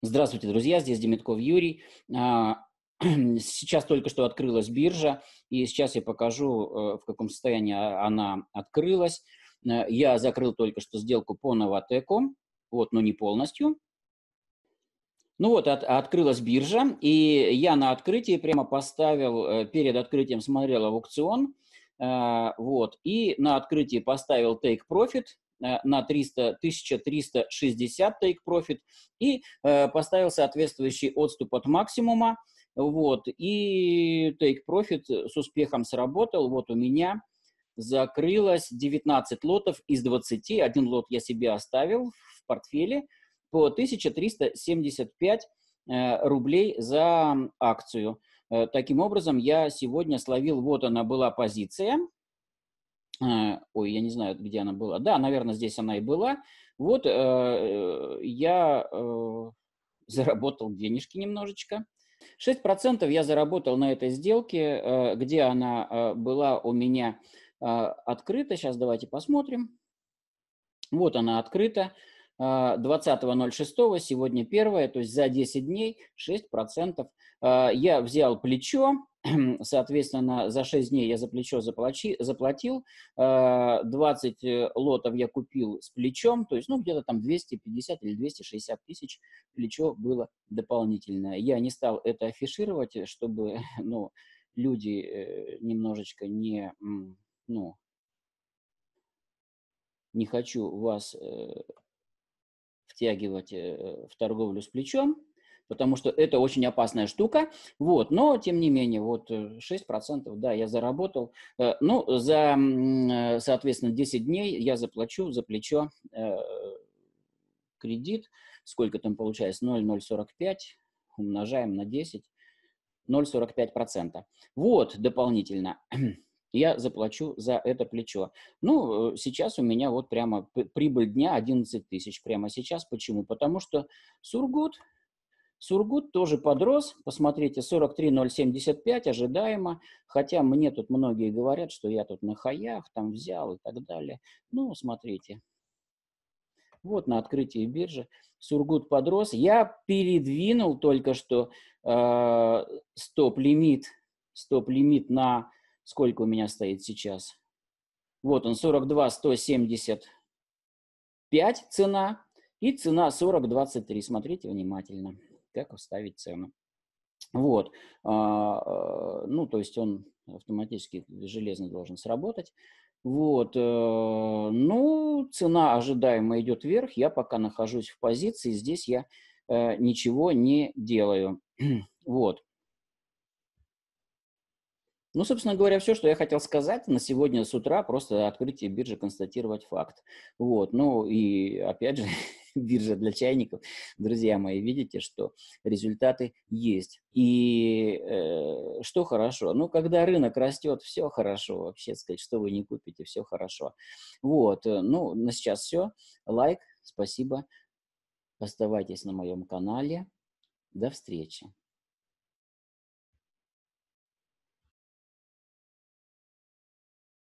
Здравствуйте, друзья, здесь Демитков Юрий. А, сейчас только что открылась биржа, и сейчас я покажу, э, в каком состоянии а, она открылась. Э, я закрыл только что сделку по Новотеку, вот, но не полностью. Ну вот, от, открылась биржа, и я на открытии прямо поставил, э, перед открытием смотрел аукцион – а, вот. И на открытии поставил take profit а, на 300, 1360 take profit и э, поставил соответствующий отступ от максимума. Вот. И take profit с успехом сработал. Вот у меня закрылось 19 лотов из 20. Один лот я себе оставил в портфеле по 1375 э, рублей за акцию. Э, таким образом, я сегодня словил, вот она была позиция, э, ой, я не знаю, где она была, да, наверное, здесь она и была, вот э, я заработал денежки немножечко, 6% я заработал на этой сделке, где она была у меня открыта, сейчас давайте посмотрим, вот она открыта, 20.06, а, сегодня первое, то есть за 10 дней 6%. А, я взял плечо, соответственно, за 6 дней я за плечо заплачи, заплатил, 20 а, э, лотов я купил с плечом, то есть, ну, где-то там 250 или 260 тысяч плечо было дополнительное. Я не стал это афишировать, э, чтобы, ну, люди э, немножечко не, ну, не хочу вас втягивать э, в торговлю с плечом, потому что это очень опасная штука. Вот, но, тем не менее, вот 6%, э, да, я заработал. Э, ну, за, соответственно, 10 дней я заплачу за плечо кредит. Сколько там получается? 0,045 умножаем на 10. 0,45%. Вот дополнительно я заплачу за это плечо. Ну, э, сейчас у меня вот прямо прибыль дня 11 тысяч прямо сейчас. Почему? Потому что Сургут, Сургут тоже подрос. Посмотрите, 43,075 ожидаемо. Хотя мне тут многие говорят, что я тут на хаях там взял и так далее. Ну, смотрите. Вот на открытии биржи Сургут подрос. Я передвинул только что э, стоп-лимит стоп-лимит на Сколько у меня стоит сейчас? Вот он, 42 175 цена. И цена 40.23. Смотрите внимательно, как вставить цену. Вот. А, а, ну, то есть он автоматически железно должен сработать. Вот. Э, ну, цена ожидаемо идет вверх. Я пока нахожусь в позиции. Здесь я э, ничего не делаю. Вот. Ну, собственно говоря, все, что я хотел сказать на сегодня с утра, просто открытие биржи, констатировать факт. Вот, ну и опять же, биржа для чайников, друзья мои, видите, что результаты есть. И э, что хорошо? Ну, когда рынок растет, все хорошо. Вообще сказать, что вы не купите, все хорошо. Вот, э, ну, на сейчас все. Лайк, спасибо. Оставайтесь на моем канале. До встречи.